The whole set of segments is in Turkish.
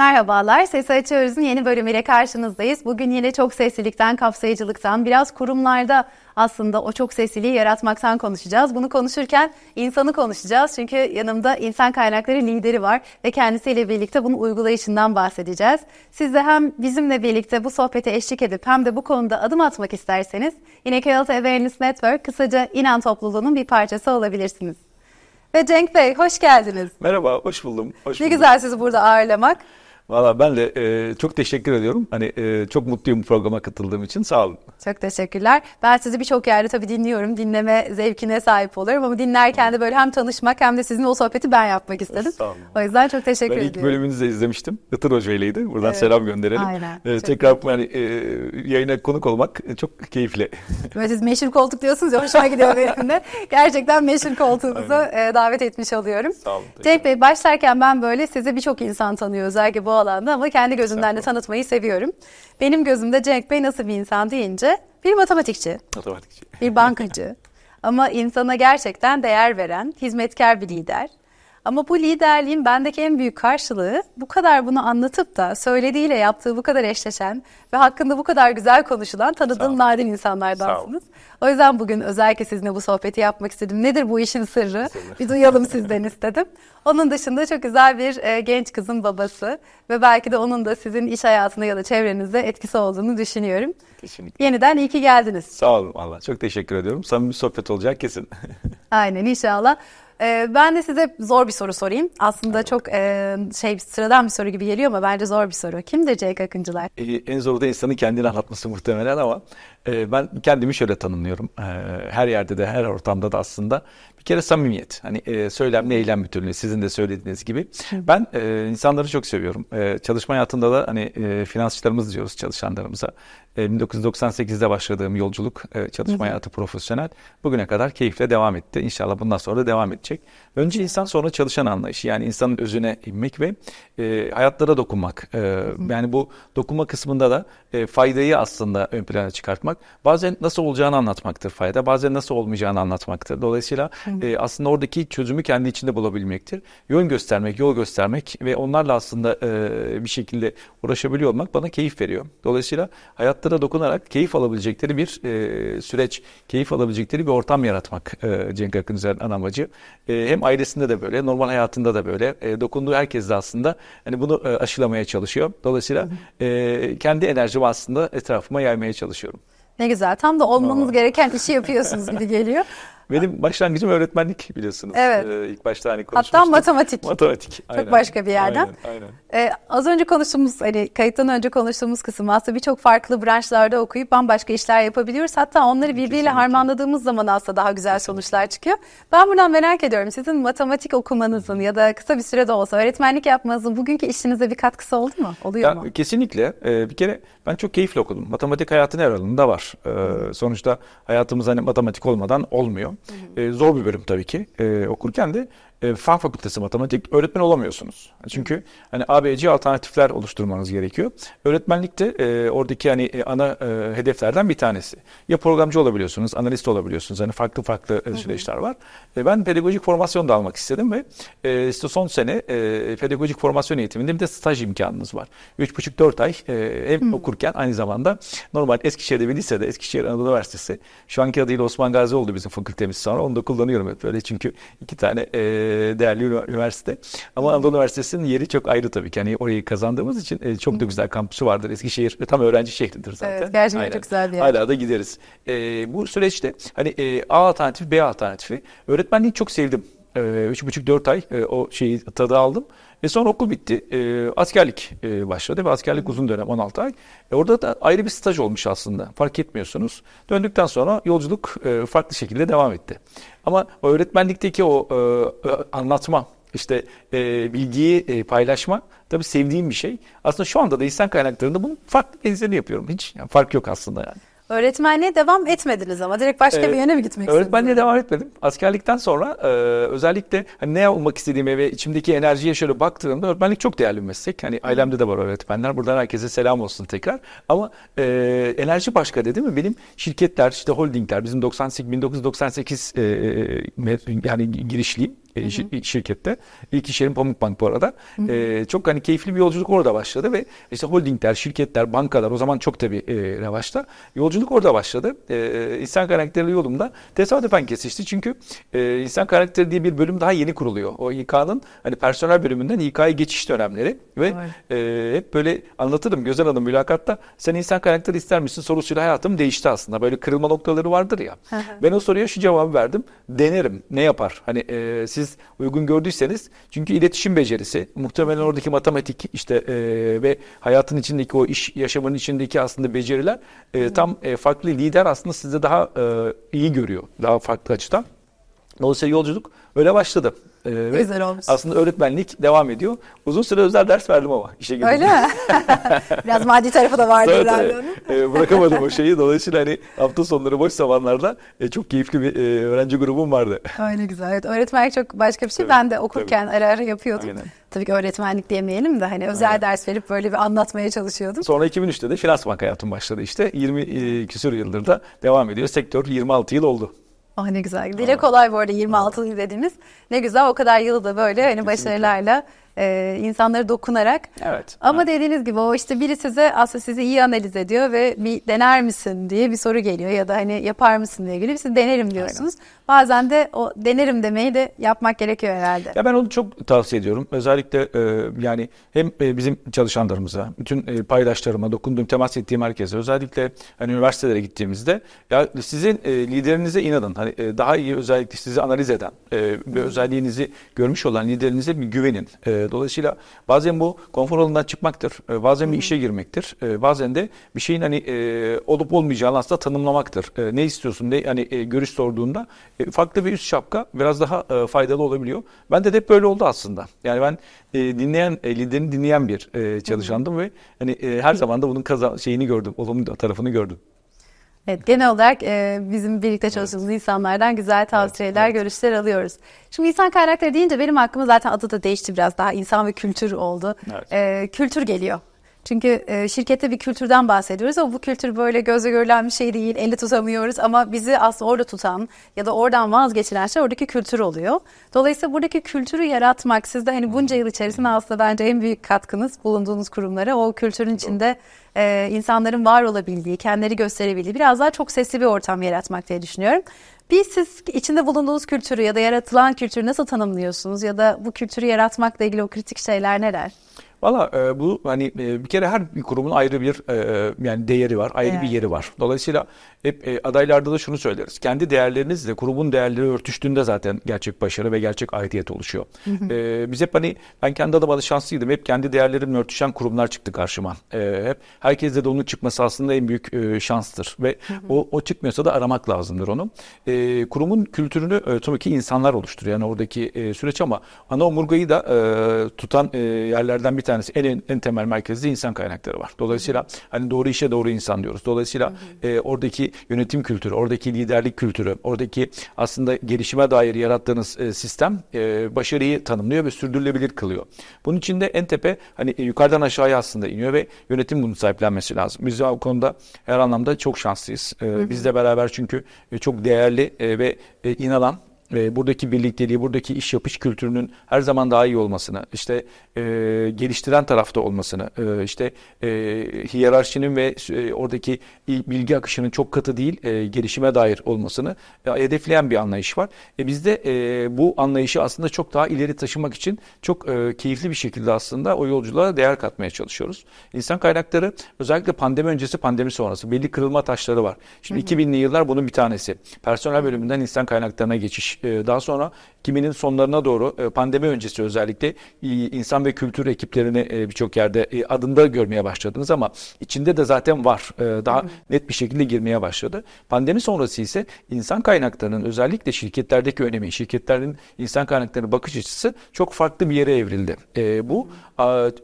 Merhabalar, Ses Açıyoruz'un yeni bölümüyle karşınızdayız. Bugün yine çok seslilikten, kapsayıcılıktan, biraz kurumlarda aslında o çok sesliliği yaratmaktan konuşacağız. Bunu konuşurken insanı konuşacağız. Çünkü yanımda insan kaynakları lideri var ve kendisiyle birlikte bunu uygulayışından bahsedeceğiz. Siz de hem bizimle birlikte bu sohbete eşlik edip hem de bu konuda adım atmak isterseniz yine KLT Awareness Network kısaca inan topluluğunun bir parçası olabilirsiniz. Ve Cenk Bey hoş geldiniz. Merhaba, hoş buldum. Hoş ne buldum. güzel sizi burada ağırlamak. Valla ben de e, çok teşekkür ediyorum. Hani e, çok mutluyum programa katıldığım için. Sağ olun. Çok teşekkürler. Ben sizi birçok yerde tabii dinliyorum. Dinleme zevkine sahip oluyorum ama dinlerken de böyle hem tanışmak hem de sizin o sohbeti ben yapmak istedim. Sağ olun. O yüzden çok teşekkür ediyorum. Ben ilk bölümünüzü de izlemiştim. Itır Hoca'yleydi. Buradan evet. selam gönderelim. Aynen. Ee, tekrar yani, e, yayına konuk olmak e, çok keyifli. Böyle siz meşhur koltuk diyorsunuz ya hoşuma gidiyor benim de. Gerçekten meşhur koltuğunuza e, davet etmiş oluyorum. Sağ olun. Cenk Bey başlarken ben böyle size birçok insan tanıyor. Özellikle bu alanda ama kendi gözümden de tanıtmayı seviyorum. Benim gözümde Cenk Bey nasıl bir insan deyince bir matematikçi, matematikçi. bir bankacı ama insana gerçekten değer veren, hizmetkar bir lider. Ama bu liderliğin bendeki en büyük karşılığı bu kadar bunu anlatıp da söylediğiyle yaptığı bu kadar eşleşen ve hakkında bu kadar güzel konuşulan tanıdığım nadir insanlardansınız. O yüzden bugün özellikle sizinle bu sohbeti yapmak istedim. Nedir bu işin sırrı? Bir duyalım sizden istedim. Onun dışında çok güzel bir e, genç kızın babası ve belki de onun da sizin iş hayatında ya da çevrenizde etkisi olduğunu düşünüyorum. Kesinlikle. Yeniden iyi ki geldiniz. Sağ olun Allah. Çok teşekkür ediyorum. Samimi sohbet olacak kesin. Aynen inşallah. Ee, ben de size zor bir soru sorayım. Aslında evet. çok e, şey sıradan bir soru gibi geliyor ama bence zor bir soru. Kimdir Cenk Akıncılar? Ee, en zoru da insanın kendini anlatması muhtemelen ama e, ben kendimi şöyle tanımlıyorum. E, her yerde de her ortamda da aslında bir kere samimiyet. Hani e, söylemle eylem bütünlüğü sizin de söylediğiniz gibi. Ben e, insanları çok seviyorum. E, çalışma hayatında da hani e, finansçılarımız diyoruz çalışanlarımıza. E, 1998'de başladığım yolculuk e, çalışma hayatı profesyonel bugüne kadar keyifle devam etti. İnşallah bundan sonra da devam edecek. Önce insan sonra çalışan anlayışı. Yani insanın özüne inmek ve e, hayatlara dokunmak. E, yani bu dokunma kısmında da e, faydayı aslında ön plana çıkartmak. Bazen nasıl olacağını anlatmaktır fayda. Bazen nasıl olmayacağını anlatmaktır. Dolayısıyla e, aslında oradaki çözümü kendi içinde bulabilmektir. Yön göstermek, yol göstermek ve onlarla aslında e, bir şekilde uğraşabiliyor olmak bana keyif veriyor. Dolayısıyla hayatlara dokunarak keyif alabilecekleri bir e, süreç, keyif alabilecekleri bir ortam yaratmak e, Cenk Akıncı'nın ana amacı. E, hem ailesinde de böyle, normal hayatında da böyle. E, dokunduğu herkes de aslında hani bunu e, aşılamaya çalışıyor. Dolayısıyla e, kendi enerjimi aslında etrafıma yaymaya çalışıyorum. Ne güzel. Tam da olmanız gereken işi yapıyorsunuz gibi geliyor. Benim başlangıcım öğretmenlik biliyorsunuz. Evet. Ee, ilk başta hani konuşmuştuk. Hatta matematik. Matematik. Aynen. Çok başka bir yerden. Aynen. aynen. Ee, az önce konuştuğumuz hani kayıttan önce konuştuğumuz kısım aslında birçok farklı branşlarda okuyup bambaşka işler yapabiliyoruz. Hatta onları birbiriyle harmanladığımız zaman aslında daha güzel Kesinlikle. sonuçlar çıkıyor. Ben buradan merak ediyorum. Sizin matematik okumanızın ya da kısa bir sürede olsa öğretmenlik yapmanızın bugünkü işinize bir katkısı oldu mu? Oluyor ya, mu? Kesinlikle. Ee, bir kere ben çok keyifle okudum. Matematik hayatın her alanında var. Ee, sonuçta hayatımız hani matematik olmadan olmuyor. E, zor bir bölüm tabii ki. E, okurken de e, Fen Fakültesi matematik öğretmen olamıyorsunuz. Çünkü hani ABC alternatifler oluşturmanız gerekiyor. Öğretmenlik de e, oradaki hani e, ana e, hedeflerden bir tanesi. Ya programcı olabiliyorsunuz, analist olabiliyorsunuz. Hani farklı farklı e, süreçler var. E, ben pedagojik formasyon da almak istedim ve e, işte son sene e, pedagojik formasyon eğitiminde bir de staj imkanımız var. 3,5-4 ay e, hem hmm. okurken aynı zamanda normal Eskişehir'de bir lisede, Eskişehir Anadolu Üniversitesi. Şu anki adıyla Osman Gazi oldu bizim fakültemiz sonra. Onu da kullanıyorum hep böyle çünkü iki tane e, e, değerli üniversite. Ama Anadolu Üniversitesi'nin yeri çok ayrı tabii ki. Yani orayı kazandığımız için e, çok da güzel kampüsü vardır. Eskişehir tam öğrenci şehridir zaten. Evet gerçekten Aynen. çok güzel bir yer. Hala da gideriz. E, bu süreçte hani A alternatifi B alternatifi öğretmenliği çok sevdim. 3,5-4 ay o şeyi tadı aldım. Ve sonra okul bitti. E, askerlik e, başladı ve askerlik uzun dönem 16 ay. E, orada da ayrı bir staj olmuş aslında. Fark etmiyorsunuz. Döndükten sonra yolculuk e, farklı şekilde devam etti. Ama o öğretmenlikteki o e, anlatma işte e, bilgiyi e, paylaşma tabii sevdiğim bir şey. aslında şu anda da insan kaynaklarında bunun farklı benzerini yapıyorum. Hiç yani fark yok aslında yani. Öğretmenliğe devam etmediniz ama direkt başka ee, bir yöne mi gitmek istediniz? Öğretmenliğe devam etmedim. Askerlikten sonra e, özellikle hani ne olmak istediğime ve içimdeki enerjiye şöyle baktığımda öğretmenlik çok değerli bir meslek. Hani ailemde de var öğretmenler. Buradan herkese selam olsun tekrar. Ama e, enerji başka dedi mi? Benim şirketler işte holdingler bizim 98 1998 e, yani girişliyim hı hı. şirkette. İlk iş yerim Pamukbank bu arada. Hı hı. E, çok hani keyifli bir yolculuk orada başladı ve işte holdingler, şirketler, bankalar o zaman çok tabii e, revaçta. Yolculuk orada başladı. E, insan karakterli yolumda tesadüfen kesişti çünkü e, insan karakteri diye bir bölüm daha yeni kuruluyor. O İK'nın hani personel bölümünden İK'ya geçiş dönemleri ve e, hep böyle anlatırım Gözel Hanım mülakatta sen insan karakteri ister misin sorusuyla hayatım değişti aslında. Böyle kırılma noktaları vardır ya. Hı hı. Ben o soruya şu cevabı verdim. Denerim. Ne yapar? Hani e, siz siz uygun gördüyseniz. Çünkü iletişim becerisi muhtemelen oradaki matematik işte e, ve hayatın içindeki o iş yaşamının içindeki aslında beceriler e, tam e, farklı lider aslında sizi daha e, iyi görüyor. Daha farklı açıdan. Dolayısıyla yolculuk öyle başladı. Ee, Güzel olmuş. Aslında öğretmenlik devam ediyor. Uzun süre özel ders verdim ama işe girdim. Öyle mi? Biraz maddi tarafı da vardı evet, herhalde e, Bırakamadım o şeyi. Dolayısıyla hani hafta sonları boş zamanlarda e, çok keyifli bir e, öğrenci grubum vardı. Öyle güzel. Evet, öğretmenlik çok başka bir şey. Tabii, ben de okurken tabii. ara ara yapıyordum. Aynen. Tabii ki öğretmenlik diyemeyelim de hani özel Aynen. ders verip böyle bir anlatmaya çalışıyordum. Sonra 2003'te de Finans Bank hayatım başladı işte. 20 e, küsur yıldır da devam ediyor. Sektör 26 yıl oldu. Ah ne güzel. Dile kolay bu arada 26 yıl dediğimiz. Ne güzel o kadar yılı da böyle hani başarılarla e, insanlara dokunarak. Evet. Ama evet. dediğiniz gibi o işte biri size aslında sizi iyi analiz ediyor ve bir dener misin diye bir soru geliyor ya da hani yapar mısın diye geliyor. Siz denerim diyorsunuz. Aynen. Bazen de o denerim demeyi de yapmak gerekiyor herhalde. Ya ben onu çok tavsiye ediyorum. Özellikle e, yani hem e, bizim çalışanlarımıza, bütün e, paydaşlarıma, dokunduğum, temas ettiğim herkese özellikle hani üniversitelere gittiğimizde ya sizin e, liderinize inanın. Hani e, daha iyi özellikle sizi analiz eden, e, bir özelliğinizi görmüş olan liderinize bir güvenin. E, ee, dolayısıyla bazen bu konfor alanından çıkmaktır. E, bazen bir işe girmektir. E, bazen de bir şeyin hani e, olup olmayacağını aslında tanımlamaktır. Ne istiyorsun Ne hani görüş sorduğunda farklı bir üst şapka biraz daha faydalı olabiliyor. Ben de hep böyle oldu aslında. Yani ben dinleyen liderini dinleyen bir çalışandım ve hani her zaman da bunun şeyini gördüm, olumlu tarafını gördüm. Evet, genel olarak e, bizim birlikte çalıştığımız evet. insanlardan güzel tavsiyeler, evet, evet. görüşler alıyoruz. Şimdi insan kaynakları deyince benim aklıma zaten adı da değişti biraz daha. insan ve kültür oldu. Evet. E, kültür geliyor çünkü e, şirkette bir kültürden bahsediyoruz ama bu kültür böyle gözle görülen bir şey değil. eli tutamıyoruz ama bizi aslında orada tutan ya da oradan vazgeçilen şey oradaki kültür oluyor. Dolayısıyla buradaki kültürü yaratmak sizde hani bunca yıl içerisinde aslında bence en büyük katkınız bulunduğunuz kurumlara o kültürün içinde e, insanların var olabildiği, kendileri gösterebildiği biraz daha çok sesli bir ortam yaratmak diye düşünüyorum. Bir siz içinde bulunduğunuz kültürü ya da yaratılan kültürü nasıl tanımlıyorsunuz ya da bu kültürü yaratmakla ilgili o kritik şeyler neler? Valla e, bu hani e, bir kere her bir kurumun ayrı bir e, e yani değeri var, ayrı evet. bir yeri var. Dolayısıyla hep e, adaylarda da şunu söyleriz. Kendi değerlerinizle kurumun değerleri örtüştüğünde zaten gerçek başarı ve gerçek aidiyet oluşuyor. e, biz hep hani ben kendi adıma da şanslıydım. Hep kendi değerlerimle örtüşen kurumlar çıktı karşıma. E, hep herkeste de onun çıkması aslında en büyük e, şanstır ve o o çıkmıyorsa da aramak lazımdır onu. E, kurumun kültürünü e, tabii ki insanlar oluşturuyor. Yani oradaki e, süreç ama ana omurgayı da e, tutan e, yerlerden bir tanesi en, en temel merkezde insan kaynakları var. Dolayısıyla hani doğru işe doğru insan diyoruz. Dolayısıyla e, oradaki yönetim kültürü, oradaki liderlik kültürü, oradaki aslında gelişime dair yarattığınız e, sistem e, başarıyı tanımlıyor ve sürdürülebilir kılıyor. Bunun için de en tepe hani e, yukarıdan aşağıya aslında iniyor ve yönetim bunu sahiplenmesi lazım. Biz bu konuda her anlamda çok şanslıyız. E, biz beraber çünkü e, çok değerli e, ve e, inanan e, buradaki birlikteliği, buradaki iş yapış kültürünün her zaman daha iyi olmasını, işte e, geliştiren tarafta olmasını, e, işte e, hiyerarşinin ve e, oradaki bilgi akışının çok katı değil, e, gelişime dair olmasını e, hedefleyen bir anlayış var. E, bizde e, bu anlayışı aslında çok daha ileri taşımak için çok e, keyifli bir şekilde aslında o yolculuğa değer katmaya çalışıyoruz. İnsan kaynakları özellikle pandemi öncesi, pandemi sonrası belli kırılma taşları var. Şimdi 2000'li yıllar bunun bir tanesi. Personel bölümünden insan kaynaklarına geçiş e, daha sonra kiminin sonlarına doğru e, pandemi öncesi özellikle e, insan ve kültür ekiplerini birçok yerde adında görmeye başladınız ama içinde de zaten var. Daha net bir şekilde girmeye başladı. Pandemi sonrası ise insan kaynaklarının özellikle şirketlerdeki önemi, şirketlerin insan kaynaklarına bakış açısı çok farklı bir yere evrildi. Bu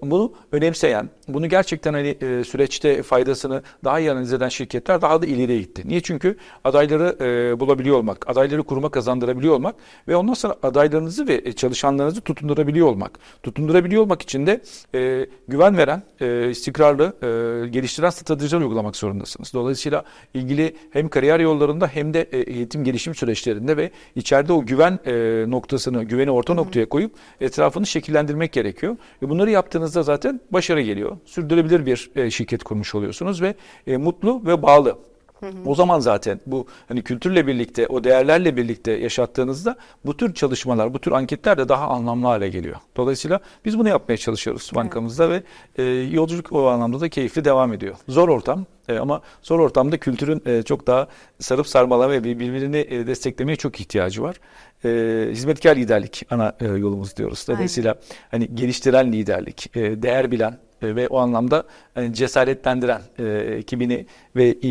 bunu önemseyen bunu gerçekten hani e, süreçte faydasını daha iyi analiz eden şirketler daha da ileriye gitti. Niye? Çünkü adayları e, bulabiliyor olmak, adayları kuruma kazandırabiliyor olmak ve ondan sonra adaylarınızı ve e, çalışanlarınızı tutundurabiliyor olmak. Tutundurabiliyor olmak için de güven veren, e, istikrarlı, geliştiren stratejiler uygulamak zorundasınız. Dolayısıyla ilgili hem kariyer yollarında hem de eğitim gelişim süreçlerinde ve içeride o güven noktasını, güveni orta noktaya koyup etrafını şekillendirmek gerekiyor. Ve bunları yaptığınızda zaten başarı geliyor oluyor. Sürdürülebilir bir e, şirket kurmuş oluyorsunuz ve e, mutlu ve bağlı. Hı hı. O zaman zaten bu hani kültürle birlikte, o değerlerle birlikte yaşattığınızda bu tür çalışmalar, bu tür anketler de daha anlamlı hale geliyor. Dolayısıyla biz bunu yapmaya çalışıyoruz bankamızda ve e, yolculuk o anlamda da keyifli devam ediyor. Zor ortam e, ama zor ortamda kültürün e, çok daha sarıp sarmalama ve birbirini e, desteklemeye çok ihtiyacı var. E, hizmetkar liderlik ana e, yolumuz diyoruz. Dolayısıyla Aynen. hani geliştiren liderlik, e, değer bilen, e, ve o anlamda e, cesaretlendiren e, ekibini ve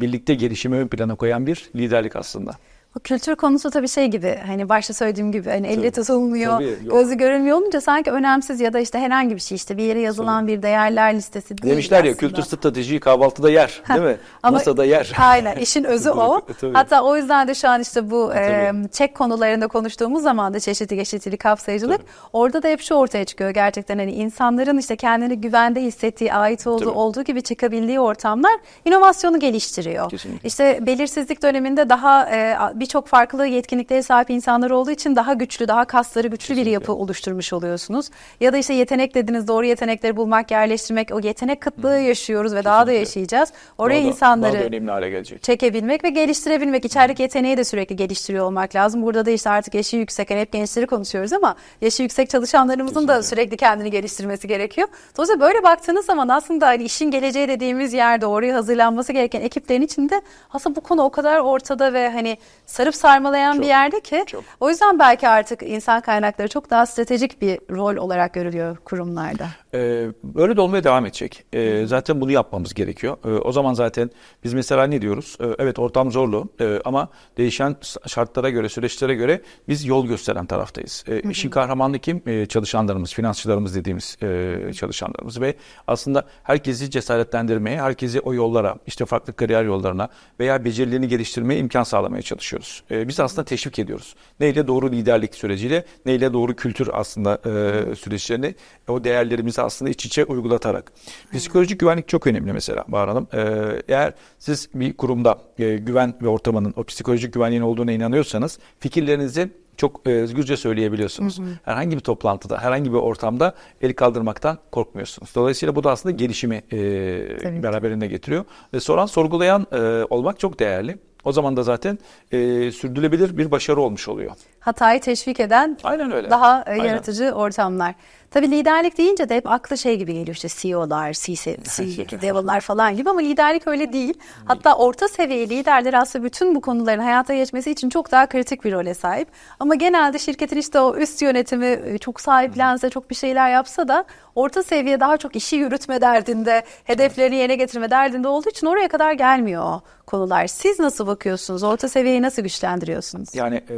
birlikte gelişimi ön plana koyan bir liderlik aslında. O kültür konusu tabii şey gibi hani başta söylediğim gibi hani elle tutulmuyor, gözü görünmüyor olunca sanki önemsiz ya da işte herhangi bir şey işte bir yere yazılan tabii. bir değerler listesi değil Demişler aslında. ya kültür stratejiyi kahvaltıda yer değil mi? Ama, Masada yer. Aynen işin özü o. E, Hatta o yüzden de şu an işte bu e, çek konularında konuştuğumuz zaman da çeşitli çeşitli kapsayıcılık tabii. orada da hep şu ortaya çıkıyor gerçekten hani insanların işte kendini güvende hissettiği, ait olduğu, tabii. olduğu gibi çıkabildiği ortamlar inovasyonu geliştiriyor. Kesinlikle. İşte belirsizlik döneminde daha e, bir birçok farklı yetkinliklere sahip insanlar olduğu için daha güçlü, daha kasları güçlü Kesinlikle. bir yapı oluşturmuş oluyorsunuz. Ya da işte yetenek dediniz doğru yetenekleri bulmak, yerleştirmek, o yetenek kıtlığı Hı. yaşıyoruz ve Kesinlikle. daha da yaşayacağız. Oraya da, insanları da hale gelecek. çekebilmek ve geliştirebilmek, içerik yeteneği de sürekli geliştiriyor olmak lazım. Burada da işte artık yaşı yüksek, yani hep gençleri konuşuyoruz ama yaşı yüksek çalışanlarımızın Kesinlikle. da sürekli kendini geliştirmesi gerekiyor. Dolayısıyla böyle baktığınız zaman aslında hani işin geleceği dediğimiz yerde oraya hazırlanması gereken ekiplerin içinde aslında bu konu o kadar ortada ve hani sarıp sarmalayan çok, bir yerde ki çok. o yüzden belki artık insan kaynakları çok daha stratejik bir rol olarak görülüyor kurumlarda. Ee, böyle de olmaya devam edecek. Ee, zaten bunu yapmamız gerekiyor. Ee, o zaman zaten biz mesela ne diyoruz? Ee, evet ortam zorlu ee, ama değişen şartlara göre, süreçlere göre biz yol gösteren taraftayız. Ee, işin kahramanı kim? Ee, çalışanlarımız, finansçılarımız dediğimiz e, çalışanlarımız ve aslında herkesi cesaretlendirmeye, herkesi o yollara, işte farklı kariyer yollarına veya becerilerini geliştirmeye imkan sağlamaya çalışıyoruz ediyoruz. E, biz aslında teşvik ediyoruz. Neyle doğru liderlik süreciyle, neyle doğru kültür aslında e, süreçlerini, e, o değerlerimizi aslında iç içe uygulatarak. Psikolojik güvenlik çok önemli mesela Bahar Hanım. E, eğer siz bir kurumda e, güven ve ortamının, o psikolojik güvenliğin olduğuna inanıyorsanız fikirlerinizi çok e, özgürce söyleyebiliyorsunuz. Hı hı. Herhangi bir toplantıda, herhangi bir ortamda el kaldırmaktan korkmuyorsunuz. Dolayısıyla bu da aslında gelişimi e, beraberinde getiriyor. Ve soran, sorgulayan e, olmak çok değerli. O zaman da zaten e, sürdürülebilir bir başarı olmuş oluyor hatayı teşvik eden Aynen öyle. daha e, Aynen. yaratıcı ortamlar. Tabii liderlik deyince de hep aklı şey gibi geliyor işte CEO'lar, CEO'lar e şey e falan gibi ama liderlik öyle değil. Hatta orta seviye liderler aslında bütün bu konuların hayata geçmesi için çok daha kritik bir role sahip. Ama genelde şirketin işte o üst yönetimi çok sahiplense, çok bir şeyler yapsa da orta seviye daha çok işi yürütme derdinde, hedeflerini yerine getirme derdinde olduğu için oraya kadar gelmiyor o konular. Siz nasıl bakıyorsunuz? Orta seviyeyi nasıl güçlendiriyorsunuz? Yani e,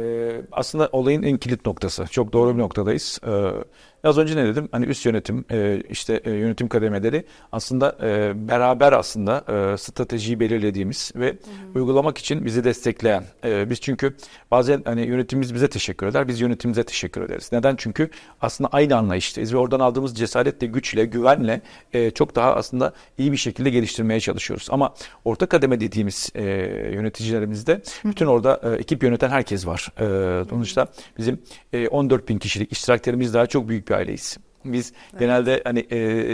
aslında aslında olayın en kilit noktası. Çok doğru bir noktadayız. Ee, Az önce ne dedim? Hani üst yönetim, e, işte e, yönetim kademeleri aslında e, beraber aslında stratejiyi belirlediğimiz ve hı hı. uygulamak için bizi destekleyen. Biz çünkü bazen hani yönetimimiz bize teşekkür eder, biz yönetimimize teşekkür ederiz. Neden? Çünkü aslında aynı anlayıştayız ve oradan aldığımız cesaretle, güçle, güvenle çok daha aslında iyi bir şekilde geliştirmeye çalışıyoruz. Ama orta kademe dediğimiz yöneticilerimizde bütün orada ekip yöneten herkes var. Sonuçta bizim 14 bin kişilik iştiraklerimiz daha çok büyük Brodies. Biz evet. genelde hani e,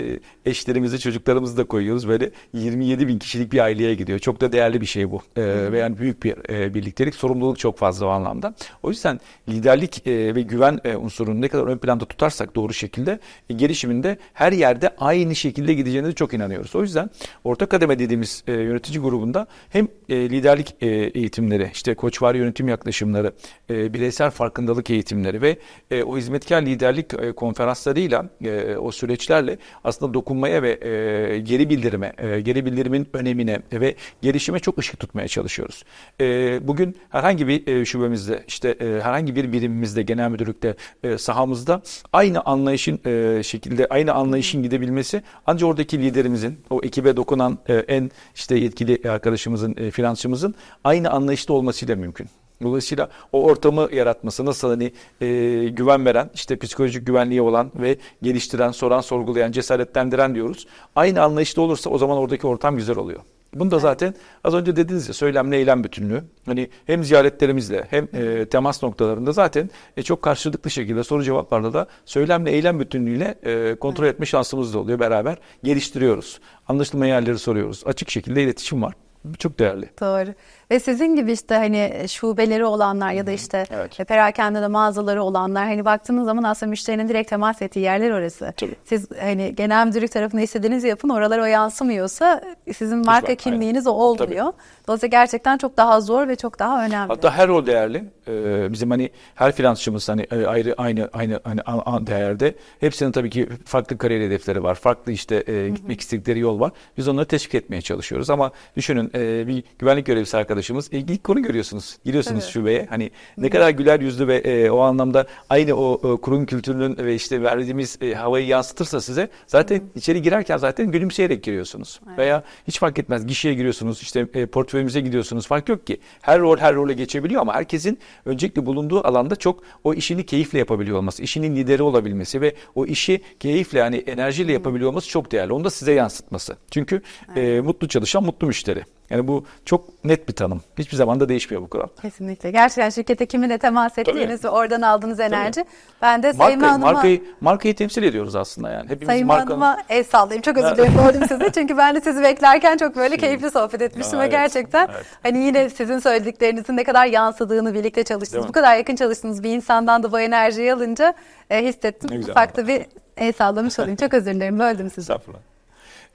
eşlerimizi, çocuklarımızı da koyuyoruz. Böyle 27 bin kişilik bir aileye gidiyor. Çok da değerli bir şey bu. E, ve yani büyük bir e, birliktelik, sorumluluk çok fazla o anlamda. O yüzden liderlik e, ve güven e, unsurunu ne kadar ön planda tutarsak doğru şekilde e, gelişiminde her yerde aynı şekilde gideceğine çok inanıyoruz. O yüzden orta kademe dediğimiz e, yönetici grubunda hem e, liderlik e, eğitimleri, işte koçvari yönetim yaklaşımları, e, bireysel farkındalık eğitimleri ve e, o hizmetkar liderlik e, konferanslarıyla e, o süreçlerle aslında dokunmaya ve e, geri bildirime, e, geri bildirimin önemine ve gelişime çok ışık tutmaya çalışıyoruz. E, bugün herhangi bir e, şubemizde, işte e, herhangi bir birimimizde, genel müdürlükte, e, sahamızda aynı anlayışın e, şekilde, aynı anlayışın gidebilmesi ancak oradaki liderimizin, o ekibe dokunan e, en işte yetkili arkadaşımızın, e, finansçımızın aynı anlayışta olmasıyla mümkün. Dolayısıyla o ortamı yaratması nasıl hani e, güven veren, işte psikolojik güvenliği olan ve geliştiren, soran, sorgulayan, cesaretlendiren diyoruz. Aynı anlayışta olursa o zaman oradaki ortam güzel oluyor. Bunu da zaten az önce dediniz ya söylemle eylem bütünlüğü. Hani hem ziyaretlerimizle hem e, temas noktalarında zaten e, çok karşılıklı şekilde soru cevaplarda da söylemle eylem bütünlüğüyle e, kontrol etme şansımız da oluyor beraber. Geliştiriyoruz. Anlaşılma yerleri soruyoruz. Açık şekilde iletişim var. Çok değerli. Doğru. Ve sizin gibi işte hani e, şubeleri olanlar ya da işte evet. E, perakende de mağazaları olanlar hani baktığınız zaman aslında müşterinin direkt temas ettiği yerler orası. Tabii. Siz hani genel müdürlük tarafında istediğiniz yapın oralara o yansımıyorsa sizin marka Hiç kimliğiniz aynen. o olmuyor. Tabii. Dolayısıyla gerçekten çok daha zor ve çok daha önemli. Hatta her rol değerli. Ee, bizim hani her finansçımız hani e, ayrı aynı aynı hani değerde. Hepsinin tabii ki farklı kariyer hedefleri var. Farklı işte e, gitmek istedikleri yol var. Biz onları teşvik etmeye çalışıyoruz ama düşünün e, bir güvenlik görevlisi arkadaş arkadaşımız. E, ilk konu görüyorsunuz. Giriyorsunuz evet. şubeye. Hani ne kadar güler yüzlü ve e, o anlamda aynı o e, kurum kültürünün ve işte verdiğimiz e, havayı yansıtırsa size zaten Hı-hı. içeri girerken zaten gülümseyerek giriyorsunuz. Evet. Veya hiç fark etmez gişeye giriyorsunuz işte e, portföyümüze gidiyorsunuz fark yok ki. Her rol her role geçebiliyor ama herkesin öncelikle bulunduğu alanda çok o işini keyifle yapabiliyor olması, işinin lideri olabilmesi ve o işi keyifle yani enerjiyle yapabiliyor olması çok değerli. Onu da size yansıtması. Çünkü e, evet. e, mutlu çalışan mutlu müşteri. Yani bu çok net bir tanım. Hiçbir zaman da değişmiyor bu kural. Kesinlikle. Gerçekten şirkette kiminle temas ettiğiniz ve oradan aldığınız enerji. Tabii. Ben de Sayın Hanım'a... Markayı, markayı temsil ediyoruz aslında yani. Hepimiz Sayın markanın... Hanım'a el sallayayım. Çok özür dilerim gördüm sizi. Çünkü ben de sizi beklerken çok böyle keyifli sohbet etmiştim. ve evet, gerçekten evet. hani yine sizin söylediklerinizin ne kadar yansıdığını birlikte çalıştınız. Bu kadar yakın çalıştınız bir insandan da bu enerjiyi alınca e, hissettim. Ne güzel. Ufakta bir el sallamış olayım. Çok özür dilerim. Böldüm sizi. Estağfurullah.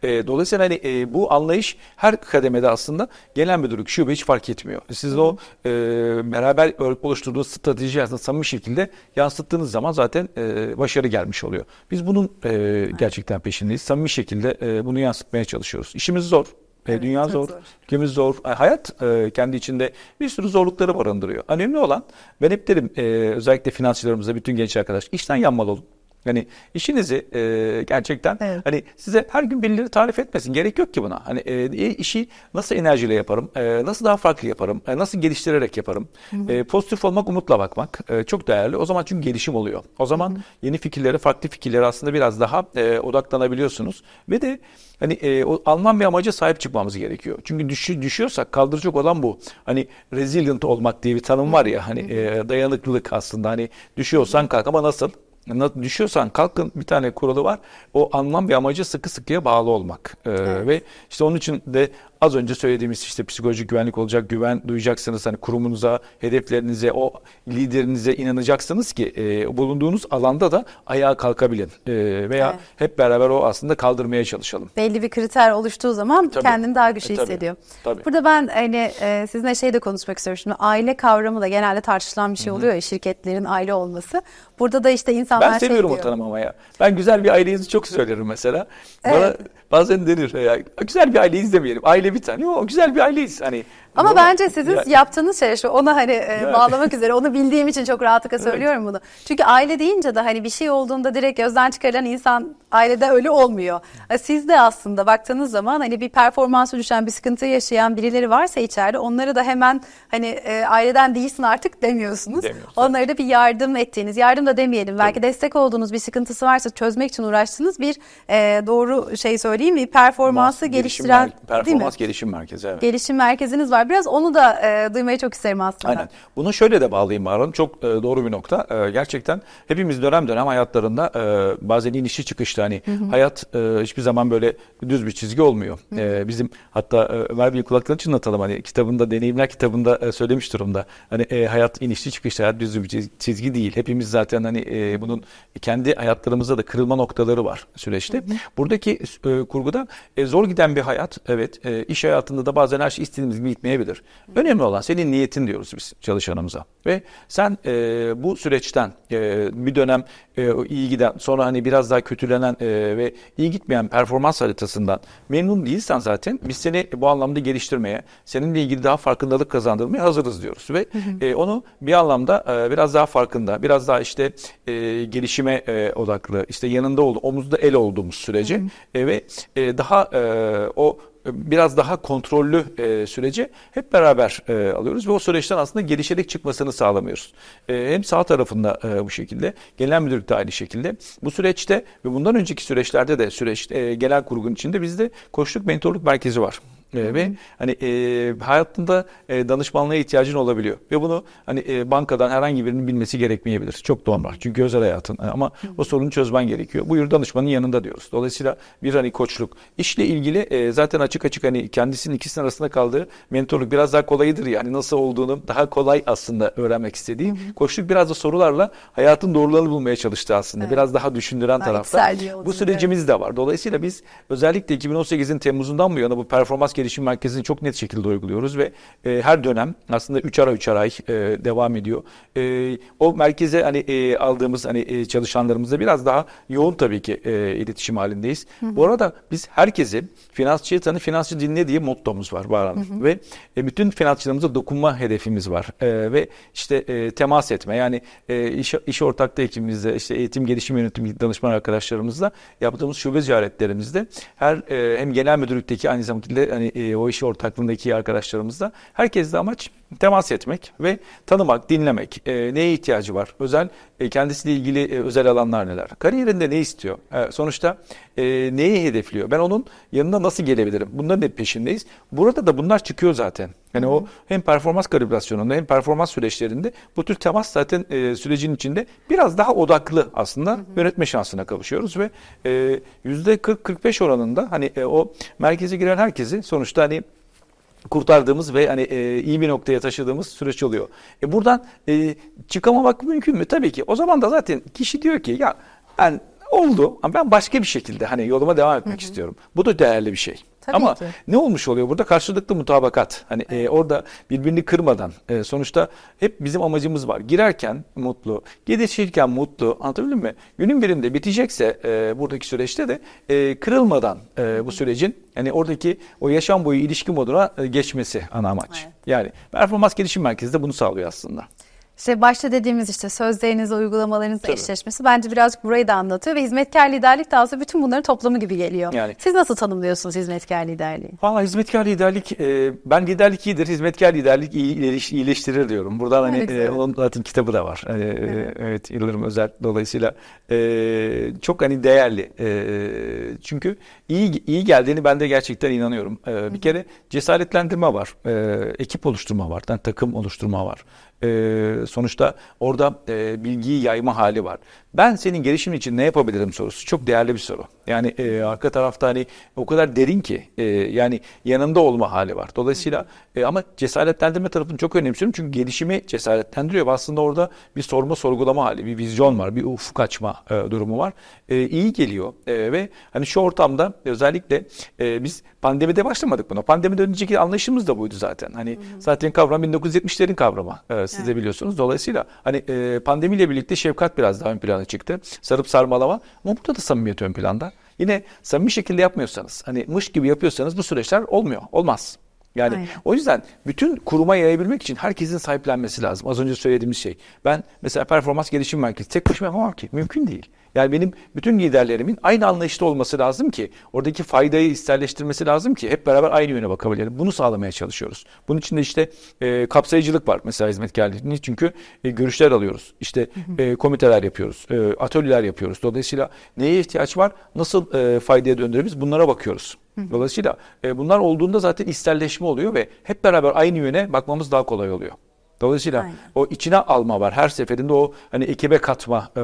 E, dolayısıyla hani e, bu anlayış her kademede aslında gelen bir durum. Şube hiç fark etmiyor. E, siz o e, beraber oluşturduğunuz strateji aslında samimi şekilde yansıttığınız zaman zaten e, başarı gelmiş oluyor. Biz bunun e, gerçekten peşindeyiz. Samimi şekilde e, bunu yansıtmaya çalışıyoruz. İşimiz zor. E, evet, Dünya zor, zor, ülkemiz zor, e, hayat e, kendi içinde bir sürü zorlukları barındırıyor. Önemli olan ben hep derim e, özellikle finansçılarımıza bütün genç arkadaş işten yanmalı olun. Yani işinizi e, gerçekten evet. hani size her gün birileri tarif etmesin. Gerek yok ki buna. Hani e, e işi nasıl enerjiyle yaparım? E, nasıl daha farklı yaparım? E, nasıl geliştirerek yaparım? E, pozitif olmak, umutla bakmak e, çok değerli. O zaman çünkü gelişim oluyor. O zaman hı hı. yeni fikirlere, farklı fikirlere aslında biraz daha e, odaklanabiliyorsunuz ve de Hani e, o Alman bir amaca sahip çıkmamız gerekiyor. Çünkü düşü, düşüyorsak kaldıracak olan bu. Hani resilient olmak diye bir tanım var ya hani e, dayanıklılık aslında hani düşüyorsan kalk ama nasıl? düşüyorsan kalkın bir tane kuralı var. O anlam ve amaca sıkı sıkıya bağlı olmak. Ee, evet. Ve işte onun için de az önce söylediğimiz işte psikolojik güvenlik olacak, güven duyacaksınız hani kurumunuza, hedeflerinize, o liderinize inanacaksınız ki e, bulunduğunuz alanda da ayağa kalkabilin e, veya evet. hep beraber o aslında kaldırmaya çalışalım. Belli bir kriter oluştuğu zaman e, tabii. kendini daha güçlü e, tabii. hissediyor. Tabii. Burada ben hani e, sizinle şey de konuşmak istiyorum. Şimdi aile kavramı da genelde tartışılan bir şey oluyor ya şirketlerin aile olması. Burada da işte insanlar Ben şey seviyorum şey o tanımlamaya. Ben güzel bir aileyizi çok söylerim mesela. Evet. Bana bazen denir ya, güzel bir aileyiz demeyelim. Aile aile bir tane o güzel bir aileyiz. Hani ama bence sizin ya, yaptığınız şey şu ona hani e, bağlamak üzere onu bildiğim için çok rahatlıkla söylüyorum evet. bunu. Çünkü aile deyince de hani bir şey olduğunda direkt gözden çıkarılan insan ailede öyle olmuyor. E, siz de aslında baktığınız zaman hani bir performansı düşen bir sıkıntı yaşayan birileri varsa içeride onları da hemen hani e, aileden değilsin artık demiyorsunuz. Demiyoruz, Onlara da bir yardım ettiğiniz yardım da demeyelim belki Değil. destek olduğunuz bir sıkıntısı varsa çözmek için uğraştığınız bir e, doğru şey söyleyeyim mi performansı Mas, geliştiren gelişim, performans mi? gelişim merkezi evet. Gelişim merkeziniz var Biraz onu da e, duymayı çok isterim aslında. Aynen. Bunu şöyle de bağlayayım Bahar'ın. Çok e, doğru bir nokta. E, gerçekten hepimiz dönem dönem hayatlarında e, bazen inişi çıkıştı. Hani hı hı. hayat e, hiçbir zaman böyle düz bir çizgi olmuyor. Hı hı. E, bizim hatta e, Ömer Bey'in kulaklarını çınlatalım. Hani kitabında, deneyimler kitabında e, söylemiş durumda. Hani e, hayat inişli çıkışlı, hayat düz bir çizgi değil. Hepimiz zaten hani e, bunun kendi hayatlarımızda da kırılma noktaları var süreçte. Hı hı. Buradaki e, kurguda e, zor giden bir hayat, evet e, iş hayatında da bazen her şey istediğimiz gibi gitmiyor etmeyebilir. Önemli olan senin niyetin diyoruz biz çalışanımıza. Ve sen e, bu süreçten e, bir dönem e, iyi giden sonra hani biraz daha kötülenen e, ve iyi gitmeyen performans haritasından memnun değilsen zaten biz seni bu anlamda geliştirmeye, seninle ilgili daha farkındalık kazandırmaya hazırız diyoruz. Ve e, onu bir anlamda e, biraz daha farkında, biraz daha işte e, gelişime e, odaklı, işte yanında oldu, omuzda el olduğumuz sürece e, ve e, daha e, o biraz daha kontrollü e, süreci hep beraber e, alıyoruz ve o süreçten aslında gelişerek çıkmasını sağlamıyoruz. E, hem sağ tarafında bu şekilde, genel müdürlük de aynı şekilde. Bu süreçte ve bundan önceki süreçlerde de süreç genel kurgun içinde bizde koçluk mentorluk merkezi var. E, ve hani e, hayatında e, danışmanlığa ihtiyacın olabiliyor ve bunu hani e, bankadan herhangi birinin bilmesi gerekmeyebilir. Çok normal. Çünkü özel hayatın e, ama Hı-hı. o sorunu çözmen gerekiyor. Buyur danışmanın yanında diyoruz. Dolayısıyla bir hani koçluk işle ilgili e, zaten açık açık hani kendisinin ikisinin arasında kaldığı mentorluk biraz daha kolayıdır yani nasıl olduğunu daha kolay aslında öğrenmek istediğim Hı-hı. Koçluk biraz da sorularla hayatın doğrularını bulmaya çalıştı aslında. Evet. Biraz daha düşündüren tarafta. Bu sürecimiz evet. de var. Dolayısıyla biz özellikle 2018'in Temmuz'undan bu yana bu performans gelişim merkezini çok net şekilde uyguluyoruz ve e, her dönem aslında 3 ara 3 aray e, devam ediyor. E, o merkeze hani e, aldığımız hani e, çalışanlarımızla biraz daha yoğun tabii ki e, iletişim halindeyiz. Hı hı. Bu arada biz herkesi finansçıya tanı, finansçı dinle diye mottomuz var Bahar Hanım. Hı hı. Ve e, bütün finansçılarımıza dokunma hedefimiz var. E, ve işte e, temas etme yani e, iş, iş ortakta ekibimizde işte eğitim gelişim yönetim danışman arkadaşlarımızla yaptığımız şube ziyaretlerimizde her e, hem genel müdürlükteki aynı zamanda hani e, o iş ortaklığındaki arkadaşlarımızla. Herkesle amaç temas etmek ve tanımak, dinlemek. E, neye ihtiyacı var? Özel e, kendisiyle ilgili e, özel alanlar neler? Kariyerinde ne istiyor? E, sonuçta e, neyi hedefliyor? Ben onun yanına nasıl gelebilirim? Bunların hep peşindeyiz. Burada da bunlar çıkıyor zaten. Yani Hı-hı. o hem performans kalibrasyonunda hem performans süreçlerinde bu tür temas zaten e, sürecin içinde biraz daha odaklı aslında Hı-hı. yönetme şansına kavuşuyoruz ve e, yüzde %40-45 oranında hani e, o merkeze giren herkesi sonuçta hani kurtardığımız ve hani e, iyi bir noktaya taşıdığımız süreç oluyor. E buradan e, çıkamamak mümkün mü? Tabii ki. O zaman da zaten kişi diyor ki ya ben oldu ama ben başka bir şekilde hani yoluma devam etmek hı hı. istiyorum. Bu da değerli bir şey. Tabii Ama ki. ne olmuş oluyor burada? Karşılıklı mutabakat. Hani evet. e, orada birbirini kırmadan e, sonuçta hep bizim amacımız var. Girerken mutlu, gidişirken mutlu. Anlatabildim mi? Günün birinde bitecekse e, buradaki süreçte de e, kırılmadan e, bu sürecin yani oradaki o yaşam boyu ilişki moduna e, geçmesi ana amaç. Evet. Yani performans gelişim merkezi de bunu sağlıyor aslında. İşte başta dediğimiz işte sözlerinizle uygulamalarınızla Tabii. eşleşmesi bence birazcık burayı da anlatıyor ve hizmetkar liderlik daha sonra bütün bunların toplamı gibi geliyor. Yani, Siz nasıl tanımlıyorsunuz hizmetkar liderliği? Valla hizmetkar liderlik e, ben liderlik iyidir, hizmetkar liderlik iyi, iyileştirir diyorum. Buradan hani evet, e, onun zaten kitabı da var. E, e, evet. evet Yıldırım Özel dolayısıyla e, çok hani değerli. E, çünkü iyi iyi geldiğini ben de gerçekten inanıyorum. E, bir kere cesaretlendirme var. E, ekip oluşturma var. Yani takım oluşturma var. Ee, sonuçta orada e, bilgiyi yayma hali var. Ben senin gelişim için ne yapabilirim sorusu çok değerli bir soru. Yani e, arka tarafta hani o kadar derin ki e, yani yanımda olma hali var. Dolayısıyla e, ama cesaretlendirme tarafını çok önemsiyorum. Çünkü gelişimi cesaretlendiriyor. Aslında orada bir sorma sorgulama hali, bir vizyon var, bir ufuk açma e, durumu var. E, iyi geliyor e, ve hani şu ortamda özellikle e, biz pandemide başlamadık buna. Pandemiden önceki anlayışımız da buydu zaten. Hani hı hı. zaten kavram 1970'lerin kavramı. E, siz evet. de biliyorsunuz. Dolayısıyla hani e, pandemiyle birlikte şefkat biraz daha ön plana plana çıktı. Sarıp sarmalama ama burada da samimiyet ön planda. Yine samimi şekilde yapmıyorsanız, hani mış gibi yapıyorsanız bu süreçler olmuyor, olmaz. Yani Aynen. o yüzden bütün kuruma yayabilmek için herkesin sahiplenmesi lazım. Az önce söylediğimiz şey. Ben mesela performans gelişim merkezi tek başıma yapamam ki. Mümkün değil. Yani benim bütün liderlerimin aynı anlayışta olması lazım ki oradaki faydayı isterleştirmesi lazım ki hep beraber aynı yöne bakabilelim. Bunu sağlamaya çalışıyoruz. Bunun için de işte e, kapsayıcılık var mesela hizmetkarlığın çünkü e, görüşler alıyoruz. İşte e, komiteler yapıyoruz. E, atölyeler yapıyoruz. Dolayısıyla neye ihtiyaç var? Nasıl e, faydaya döndürebiliriz? Bunlara bakıyoruz. Dolayısıyla e, bunlar olduğunda zaten isterleşme oluyor ve hep beraber aynı yöne bakmamız daha kolay oluyor. Dolayısıyla Aynen. o içine alma var. Her seferinde o hani ekibe katma, e,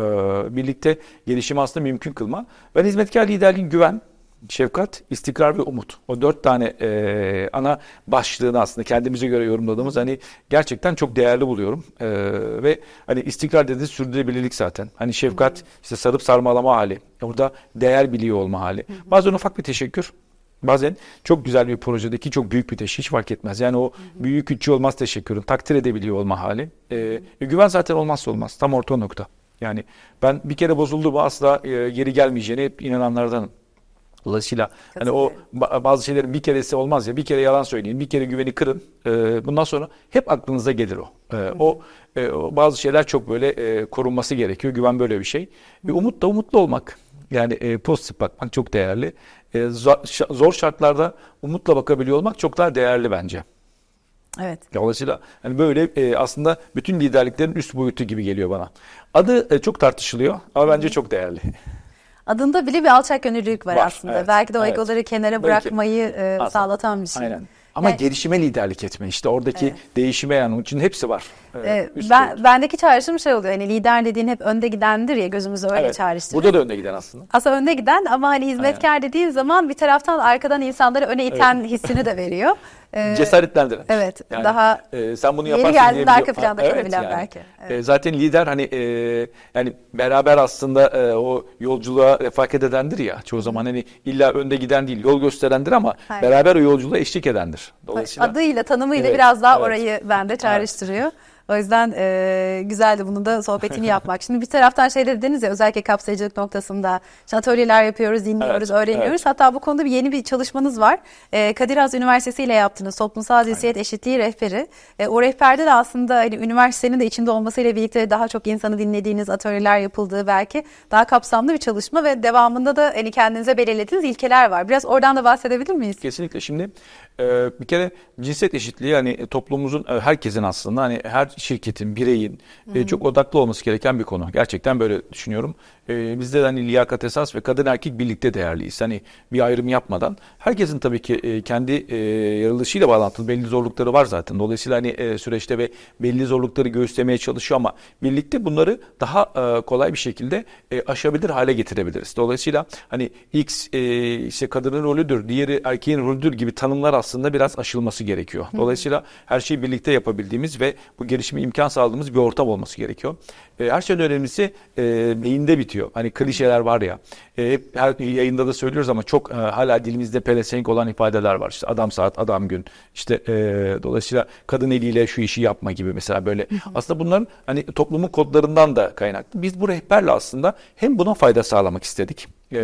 birlikte gelişim aslında mümkün kılma. Ben hizmetkar liderliğin güven, şefkat, istikrar ve umut. O dört tane e, ana başlığını aslında kendimize göre yorumladığımız hani gerçekten çok değerli buluyorum. E, ve hani istikrar dediğiniz sürdürülebilirlik zaten. Hani şefkat, işte sarıp sarmalama hali. Orada değer biliyor olma hali. Bazen ufak bir teşekkür Bazen çok güzel bir projedeki çok büyük bir teşhir hiç fark etmez. Yani o büyük üçü olmaz teşekkürün takdir edebiliyor olma hali. Ee, e, güven zaten olmazsa olmaz tam orta nokta. Yani ben bir kere bozuldu bu asla e, geri gelmeyeceğine hep inananlardanım. Dolayısıyla hani o bazı şeylerin bir keresi olmaz ya bir kere yalan söyleyin bir kere güveni kırın e, bundan sonra hep aklınıza gelir o. E, o, e, o bazı şeyler çok böyle e, korunması gerekiyor güven böyle bir şey. E, hı. E, umut da umutlu olmak. Yani e, pozitif bakmak çok değerli. E, zor şartlarda umutla bakabiliyor olmak çok daha değerli bence. Evet. Dolayısıyla hani böyle e, aslında bütün liderliklerin üst boyutu gibi geliyor bana. Adı e, çok tartışılıyor ama bence çok değerli. Adında bile bir alçak gönüllülük var, var aslında. Evet, Belki de o evet. kenara bırakmayı e, sağlatan bir şey. Aynen. Ama yani, gelişime liderlik etme işte oradaki evet. değişime yani onun için hepsi var. Ee, ee ben, boyut. bendeki çağrışım şey oluyor hani lider dediğin hep önde gidendir ya gözümüzü öyle evet, çağrıştırır. Burada da önde giden aslında. Aslında önde giden ama hani hizmetkar Aynen. dediğin zaman bir taraftan arkadan insanları öne iten evet. hissini de veriyor. e, ee, cesaretlendiren. Evet. Yani, daha e, sen bunu yaparsın yeni geldiğinde arka planda ha, evet, yani. belki. E, evet. E, zaten lider hani e, yani beraber aslında e, o yolculuğa refakat edendir ya. Çoğu zaman hani illa önde giden değil yol gösterendir ama Aynen. beraber o yolculuğa eşlik edendir. Dolayısıyla adıyla tanımıyla evet, biraz daha evet. orayı bende çağrıştırıyor. Evet. O yüzden e, güzeldi bunu da sohbetini yapmak. Şimdi bir taraftan şey dediniz ya özellikle kapsayıcılık noktasında işte atölyeler yapıyoruz, dinliyoruz, evet, öğreniyoruz. Evet. Hatta bu konuda bir yeni bir çalışmanız var. E, Kadir Has Üniversitesi ile yaptığınız toplumsal cinsiyet eşitliği rehberi. E, o rehberde de aslında hani üniversitenin de içinde olmasıyla birlikte daha çok insanı dinlediğiniz atölyeler yapıldığı belki daha kapsamlı bir çalışma ve devamında da hani kendinize belirlediğiniz ilkeler var. Biraz oradan da bahsedebilir miyiz? Kesinlikle. Şimdi ee, bir kere cinsiyet eşitliği hani toplumumuzun e, herkesin aslında hani her şirketin, bireyin Hı-hı. E, çok odaklı olması gereken bir konu. Gerçekten böyle düşünüyorum. bizde de hani liyakat esas ve kadın erkek birlikte değerliyiz. Hani bir ayrım yapmadan herkesin tabii ki kendi e, bağlantılı belli zorlukları var zaten. Dolayısıyla hani süreçte ve belli zorlukları göğüslemeye çalışıyor ama birlikte bunları daha kolay bir şekilde aşabilir hale getirebiliriz. Dolayısıyla hani X işte kadının rolüdür, diğeri erkeğin rolüdür gibi tanımlar aslında aslında biraz aşılması gerekiyor. Dolayısıyla her şeyi birlikte yapabildiğimiz ve bu gelişimi imkan sağladığımız bir ortam olması gerekiyor. E, her şeyden önemlisi e, beyinde bitiyor. Hani klişeler var ya. E, hep her yayında da söylüyoruz ama çok e, hala dilimizde pelesenk olan ifadeler var. İşte adam saat, adam gün. İşte e, dolayısıyla kadın eliyle şu işi yapma gibi mesela böyle. Aslında bunların hani toplumun kodlarından da kaynaklı. Biz bu rehberle aslında hem buna fayda sağlamak istedik. Ee,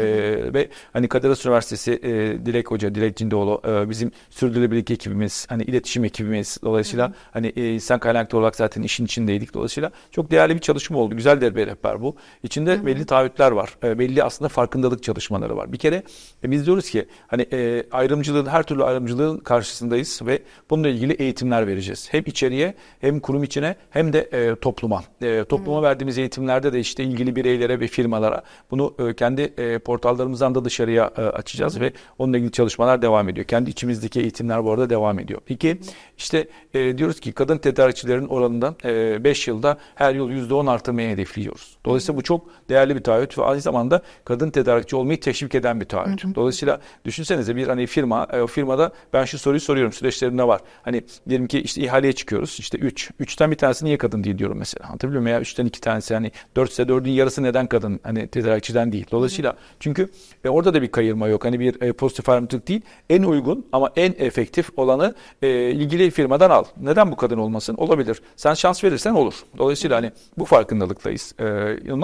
ve hani Kadir Üniversitesi e, Dilek Hoca, Dilek Cindoğlu e, bizim sürdürülebilirlik ekibimiz, hani iletişim ekibimiz. Dolayısıyla hı hı. hani e, insan kaynaklı olarak zaten işin içindeydik. Dolayısıyla çok değerli bir çalışma çalışma oldu. Güzel de bir rehber bu. İçinde Hı-hı. belli taahhütler var. E, belli aslında farkındalık çalışmaları var. Bir kere e, biz diyoruz ki hani e, ayrımcılığın her türlü ayrımcılığın karşısındayız ve bununla ilgili eğitimler vereceğiz. Hem içeriye hem kurum içine hem de e, topluma. E, topluma Hı-hı. verdiğimiz eğitimlerde de işte ilgili bireylere ve firmalara bunu e, kendi e, portallarımızdan da dışarıya e, açacağız Hı-hı. ve onunla ilgili çalışmalar devam ediyor. Kendi içimizdeki eğitimler bu arada devam ediyor. İki, işte e, diyoruz ki kadın tedarikçilerin oranından e, yılda her yıl %10 artırmayı hedefliyoruz. Dolayısıyla bu çok değerli bir taahhüt ve aynı zamanda kadın tedarikçi olmayı teşvik eden bir taahhüt. Dolayısıyla düşünsenize bir hani firma, e, o firmada ben şu soruyu soruyorum süreçlerinde var? Hani diyelim ki işte ihaleye çıkıyoruz işte 3. Üç. 3'ten bir tanesi niye kadın değil diyorum mesela. Anlatabiliyor muyum? Ya 3'ten 2 tanesi hani 4 ise 4'ün yarısı neden kadın? Hani tedarikçiden değil. Dolayısıyla çünkü orada da bir kayırma yok. Hani bir e, pozitif ayrımcılık değil. En uygun ama en efektif olanı e, ilgili firmadan al. Neden bu kadın olmasın? Olabilir. Sen şans verirsen olur. Dolayısıyla hani bu fark farkındalıktayız. Ee,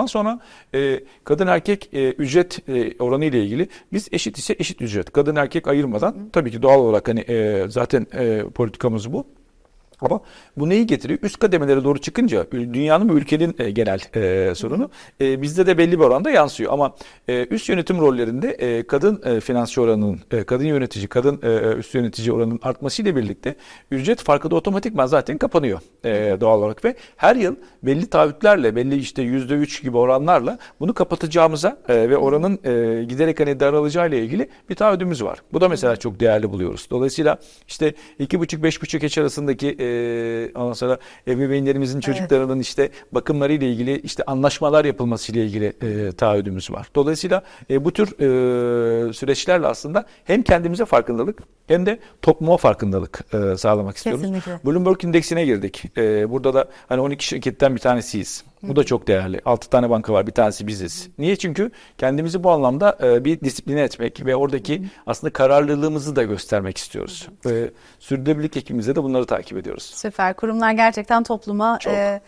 e, sonra kadın erkek e, ücret e, oranı ile ilgili biz eşit ise eşit ücret. Kadın erkek ayırmadan tabii ki doğal olarak hani e, zaten politikamız bu. Ama bu neyi getiriyor? Üst kademelere doğru çıkınca dünyanın ve ülkenin e, genel e, sorunu e, bizde de belli bir oranda yansıyor. Ama e, üst yönetim rollerinde e, kadın e, finansçı oranının, e, kadın yönetici, kadın e, e üst yönetici oranının artmasıyla birlikte ücret farkı da otomatikman zaten kapanıyor e, doğal olarak ve her yıl belli taahhütlerle, belli işte yüzde üç gibi oranlarla bunu kapatacağımıza e, ve oranın e, giderek hani daralacağıyla ilgili bir taahhüdümüz var. Bu da mesela çok değerli buluyoruz. Dolayısıyla işte iki buçuk beş buçuk yaş arasındaki e, e, ondan sonra ebeveynlerimizin çocuklarının evet. işte bakımları ile ilgili işte anlaşmalar yapılması ile ilgili e, taahhüdümüz var. Dolayısıyla e, bu tür e, süreçlerle aslında hem kendimize farkındalık hem de topluma farkındalık e, sağlamak istiyoruz. Kesinlikle. Bloomberg indeksine girdik. E, burada da hani 12 şirketten bir tanesiyiz. Bu da çok değerli. 6 tane banka var. Bir tanesi biziz. Niye? Çünkü kendimizi bu anlamda e, bir disipline etmek ve oradaki aslında kararlılığımızı da göstermek istiyoruz. E, sürdürülebilirlik ekibimizde de bunları takip ediyoruz. Süper. Kurumlar gerçekten topluma... E,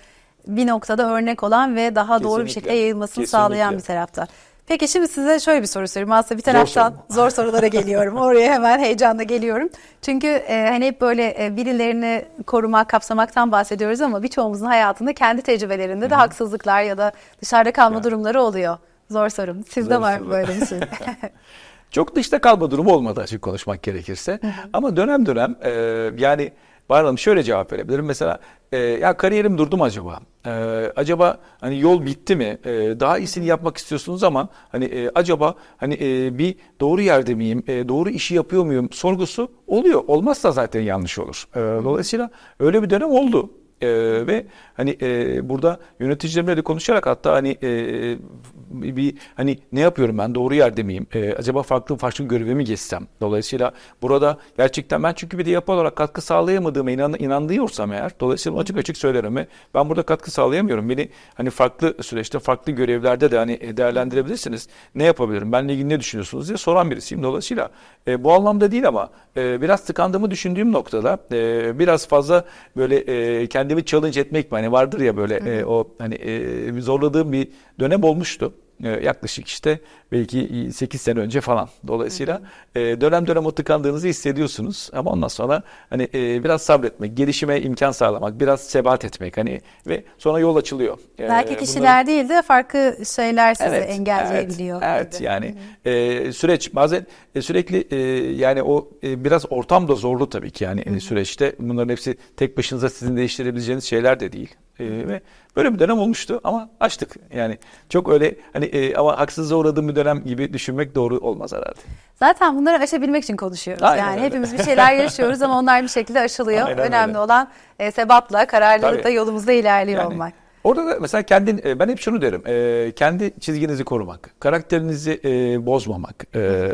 bir noktada örnek olan ve daha Kesinlikle. doğru bir şekilde yayılmasını Kesinlikle. sağlayan bir tarafta. Peki şimdi size şöyle bir soru sorayım. Aslında bir taraftan zor, zor sorulara geliyorum. Oraya hemen heyecanla geliyorum. Çünkü e, hani hep böyle e, birilerini korumak, kapsamaktan bahsediyoruz ama birçoğumuzun hayatında kendi tecrübelerinde Hı-hı. de haksızlıklar ya da dışarıda kalma yani. durumları oluyor. Zor sorum. Sizde zor var mı böyle bir şey. Çok dışta kalma durumu olmadı açık konuşmak gerekirse. Hı-hı. Ama dönem dönem e, yani Bayram şöyle cevap verebilirim. Mesela e, ya kariyerim durdu mu acaba? E, acaba hani yol bitti mi? E, daha iyisini yapmak istiyorsunuz ama hani e, acaba hani e, bir doğru yerde miyim? E, doğru işi yapıyor muyum? Sorgusu oluyor. Olmazsa zaten yanlış olur. E, dolayısıyla öyle bir dönem oldu. E, ve hani e, burada yöneticilerimle de konuşarak hatta hani e, bir hani ne yapıyorum ben doğru yerde miyim? E, acaba farklı farklı görevimi geçsem? Dolayısıyla burada gerçekten ben çünkü bir de yapı olarak katkı sağlayamadığıma inan, inandıyorsam eğer dolayısıyla açık açık söylerim ve ben burada katkı sağlayamıyorum. Beni hani farklı süreçte farklı görevlerde de hani e, değerlendirebilirsiniz. Ne yapabilirim? Benle ilgili ne düşünüyorsunuz diye soran birisiyim. Dolayısıyla e, bu anlamda değil ama e, biraz tıkandığımı düşündüğüm noktada e, biraz fazla böyle e, kendi kendimi challenge etmek mi? Hani vardır ya böyle e, o hani e, zorladığım bir dönem olmuştu. E, yaklaşık işte belki 8 sene önce falan. Dolayısıyla e, dönem dönem o tıkandığınızı hissediyorsunuz ama ondan sonra hani e, biraz sabretmek, gelişime imkan sağlamak, biraz sebat etmek hani ve sonra yol açılıyor. Belki Bunların... kişiler değil de farklı şeyler sizi evet, engelleyebiliyor. Evet, evet yani hı süreç bazen sürekli yani o biraz ortam da zorlu tabii ki yani hı hı. süreçte bunların hepsi tek başınıza sizin değiştirebileceğiniz şeyler de değil. Ee, ve böyle bir dönem olmuştu ama açtık. Yani çok öyle hani e, ama haksız uğradığım bir dönem gibi düşünmek doğru olmaz herhalde. Zaten bunları aşabilmek için konuşuyoruz. Aynen yani öyle. hepimiz bir şeyler yaşıyoruz ama onlar bir şekilde aşılıyor. Aynen Önemli öyle. olan e, sebatla, kararlılıkla yolumuzda ilerliyor yani, olmak. Orada da mesela kendin, e, ben hep şunu derim, e, kendi çizginizi korumak, karakterinizi e, bozmamak,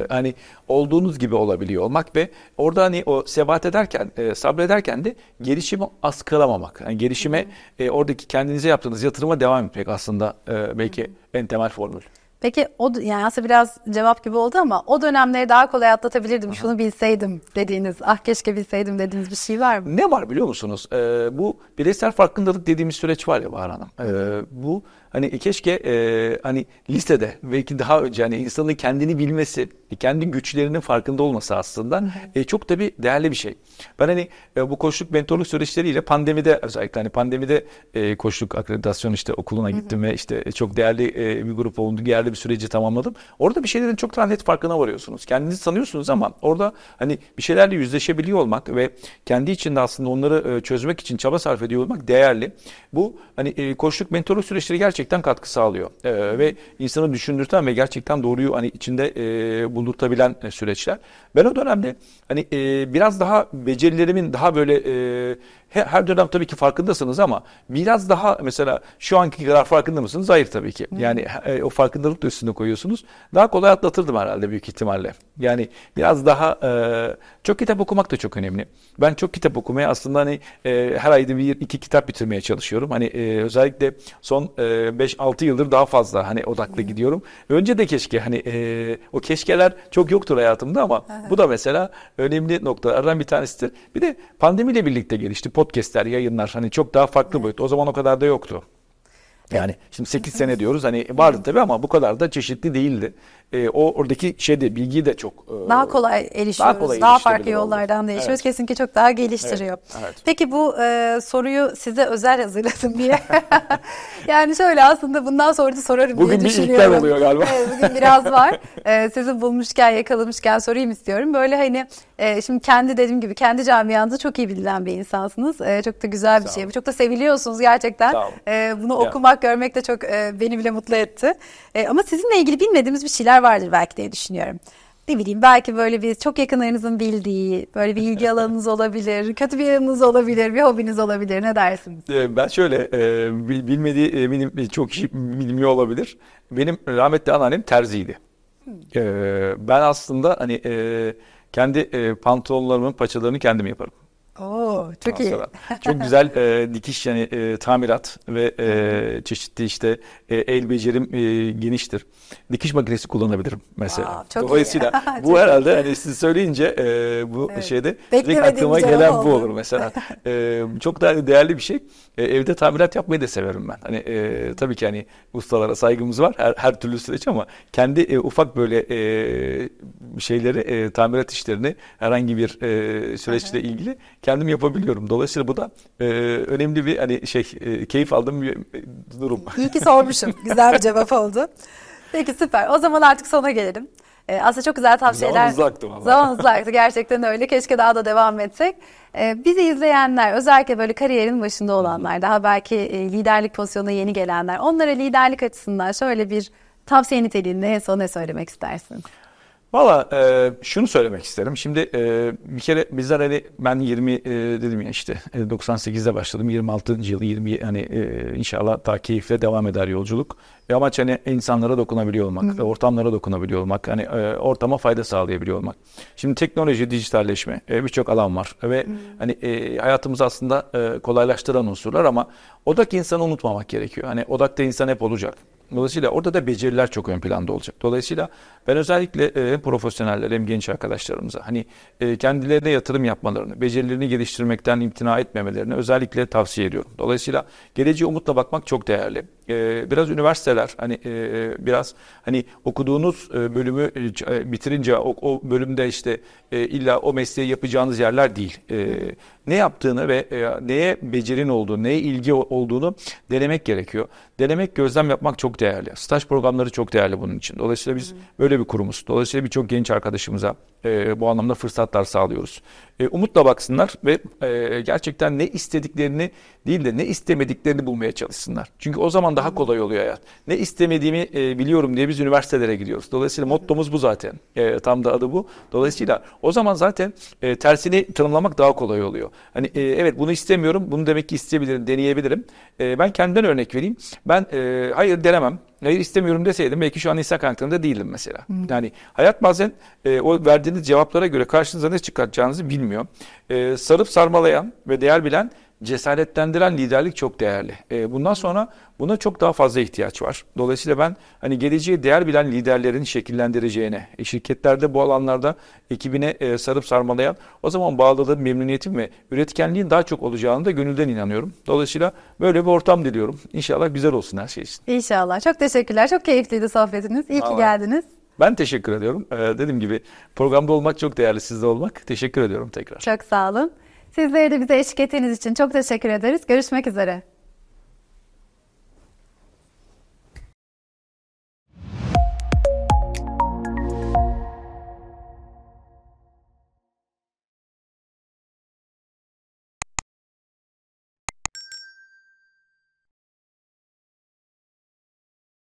hani olduğunuz gibi olabiliyor olmak ve orada hani o sebat ederken, sabrederken de gelişimi askılamamak. Yani gelişime oradaki kendinize yaptığınız yatırıma devam etmek aslında belki en temel formül. Peki o yani aslında biraz cevap gibi oldu ama o dönemleri daha kolay atlatabilirdim Aha. şunu bilseydim dediğiniz ah keşke bilseydim dediğiniz bir şey var mı? Ne var biliyor musunuz? Ee, bu bireysel farkındalık dediğimiz süreç var ya Bahar Hanım. Ee, bu Hani e, keşke e, hani listede belki daha önce hani insanın kendini bilmesi, kendi güçlerinin farkında olması aslında e, çok tabii değerli bir şey. Ben hani e, bu koçluk mentorluk süreçleriyle pandemide özellikle hani pandemide e, koçluk akreditasyon işte okuluna gittim ve işte e, çok değerli e, bir grup oldu, değerli bir süreci tamamladım. Orada bir şeylerin çok daha net farkına varıyorsunuz. Kendinizi sanıyorsunuz ama orada hani bir şeylerle yüzleşebiliyor olmak ve kendi içinde aslında onları e, çözmek için çaba sarf ediyor olmak değerli. Bu hani e, koçluk mentorluk süreçleri gerçekten gerçekten katkı sağlıyor. E, ve insanı düşündürten ve gerçekten doğruyu hani içinde e, buldurtabilen e, süreçler. Ben o dönemde hani e, biraz daha becerilerimin daha böyle e, her dönem tabii ki farkındasınız ama biraz daha mesela şu anki kadar farkında mısınız? Hayır tabii ki. Yani e, o farkındalık da üstüne koyuyorsunuz. Daha kolay atlatırdım herhalde büyük ihtimalle. Yani biraz daha e, çok kitap okumak da çok önemli. Ben çok kitap okumaya aslında hani e, her ayda bir iki kitap bitirmeye çalışıyorum. Hani e, özellikle son e, 5-6 yıldır daha fazla hani odaklı hmm. gidiyorum. Önce de keşke hani e, o keşkeler çok yoktur hayatımda ama bu da mesela önemli noktalardan bir tanesidir. Bir de pandemiyle birlikte gelişti podcastler, yayınlar hani çok daha farklı evet. boyut. O zaman o kadar da yoktu. Yani şimdi 8 sene diyoruz hani vardı tabii ama bu kadar da çeşitli değildi e, o oradaki şeyde bilgi de çok e, daha kolay erişiyoruz. Daha, kolay daha farklı yollardan da erişiyoruz. Evet. Kesinlikle çok daha geliştiriyor. Evet. Evet. Peki bu e, soruyu size özel hazırladım diye. yani şöyle aslında bundan sonra da sorarım bugün diye düşünüyorum. Bugün bir ilkler oluyor galiba. Evet, bugün biraz var. e, sizi bulmuşken yakalamışken sorayım istiyorum. Böyle hani e, şimdi kendi dediğim gibi kendi camianızı çok iyi bilinen bir insansınız. E, çok da güzel bir Sağ şey. Olun. Çok da seviliyorsunuz gerçekten. E, bunu okumak, görmek de çok e, beni bile mutlu etti. E, ama sizinle ilgili bilmediğimiz bir şeyler vardır belki diye düşünüyorum. Ne bileyim belki böyle bir çok yakınlarınızın bildiği böyle bir ilgi alanınız olabilir, kötü bir yanınız olabilir, bir hobiniz olabilir ne dersiniz? Ee, ben şöyle e, bilmediği benim e, çok kişi bilmiyor olabilir. Benim rahmetli anneannem terziydi. Hmm. Ee, ben aslında hani e, kendi pantolonlarımın paçalarını kendim yaparım. Oo, çok iyi. Çok güzel e, dikiş yani e, tamirat ve e, çeşitli işte e, el becerim e, geniştir. Dikiş makinesi kullanabilirim mesela. Aa, çok Dolayısıyla iyi. bu çok herhalde iyi. hani siz söyleyince e, bu evet. şeyde direkt aklıma gelen oldu. bu olur mesela. e, çok daha değerli bir şey. E, evde tamirat yapmayı da severim ben. Hani e, tabii ki hani ustalara saygımız var her, her türlü süreç ama kendi e, ufak böyle e, şeyleri e, tamirat işlerini herhangi bir e, süreçle ilgili kendim yapabiliyorum. Dolayısıyla bu da e, önemli bir hani şey e, keyif aldığım bir durum. İyi ki sormuşum. güzel bir cevap oldu. Peki süper. O zaman artık sona gelelim. E, aslında çok güzel tavsiyeler. Zaman uzaktı valla. Zaman uzaktı gerçekten öyle. Keşke daha da devam etsek. E, bizi izleyenler özellikle böyle kariyerin başında olanlar daha belki e, liderlik pozisyonuna yeni gelenler onlara liderlik açısından şöyle bir tavsiye niteliğinde son ne söylemek istersin? Valla e, şunu söylemek isterim. Şimdi e, bir kere bizler hani ben 20 e, dedim ya işte 98'de e, başladım. 26. yıl 20 hani e, inşallah ta keyifle devam eder yolculuk. E, amaç hani insanlara dokunabiliyor olmak, Hı. ortamlara dokunabiliyor olmak, hani e, ortama fayda sağlayabiliyor olmak. Şimdi teknoloji, dijitalleşme e, birçok alan var ve Hı. hani e, hayatımızı aslında e, kolaylaştıran unsurlar ama odak insanı unutmamak gerekiyor. Hani odakta insan hep olacak. Dolayısıyla orada da beceriler çok ön planda olacak. Dolayısıyla ben özellikle e, hem profesyoneller hem genç arkadaşlarımıza hani e, kendilerine yatırım yapmalarını, becerilerini geliştirmekten imtina etmemelerini özellikle tavsiye ediyorum. Dolayısıyla geleceğe umutla bakmak çok değerli. E, biraz üniversiteler hani biraz hani okuduğunuz bölümü bitirince o bölümde işte illa o mesleği yapacağınız yerler değil. Ne yaptığını ve neye becerin olduğunu, neye ilgi olduğunu denemek gerekiyor denemek, gözlem yapmak çok değerli. Staj programları çok değerli bunun için. Dolayısıyla biz böyle bir kurumuz. Dolayısıyla birçok genç arkadaşımıza e, bu anlamda fırsatlar sağlıyoruz. E, umutla baksınlar ve e, gerçekten ne istediklerini değil de ne istemediklerini bulmaya çalışsınlar. Çünkü o zaman daha kolay oluyor hayat. Ne istemediğimi e, biliyorum diye biz üniversitelere gidiyoruz. Dolayısıyla mottomuz bu zaten. E, tam da adı bu. Dolayısıyla o zaman zaten e, tersini tanımlamak daha kolay oluyor. Hani e, evet bunu istemiyorum. Bunu demek ki isteyebilirim, deneyebilirim. E, ben kendimden örnek vereyim. Ben e, hayır denemem hayır istemiyorum deseydim belki şu an insan kaynaklarında değildim mesela. Hı. Yani hayat bazen e, o verdiğiniz cevaplara göre karşınıza ne çıkartacağınızı bilmiyor. E, sarıp sarmalayan ve değer bilen cesaretlendiren liderlik çok değerli. E, bundan sonra buna çok daha fazla ihtiyaç var. Dolayısıyla ben hani geleceğe değer bilen liderlerin şekillendireceğine, e, şirketlerde bu alanlarda ekibine e, sarıp sarmalayan, o zaman bağladığım memnuniyetim ve üretkenliğin daha çok olacağını da gönülden inanıyorum. Dolayısıyla böyle bir ortam diliyorum. İnşallah güzel olsun her şey için. İnşallah. Çok teşekkürler. Çok keyifliydi sohbetiniz. İyi Vallahi. ki geldiniz. Ben teşekkür ediyorum. Ee, dediğim gibi programda olmak çok değerli, sizde olmak. Teşekkür ediyorum tekrar. Çok sağ olun. Sizlere de bize eşlik ettiğiniz için çok teşekkür ederiz. Görüşmek üzere.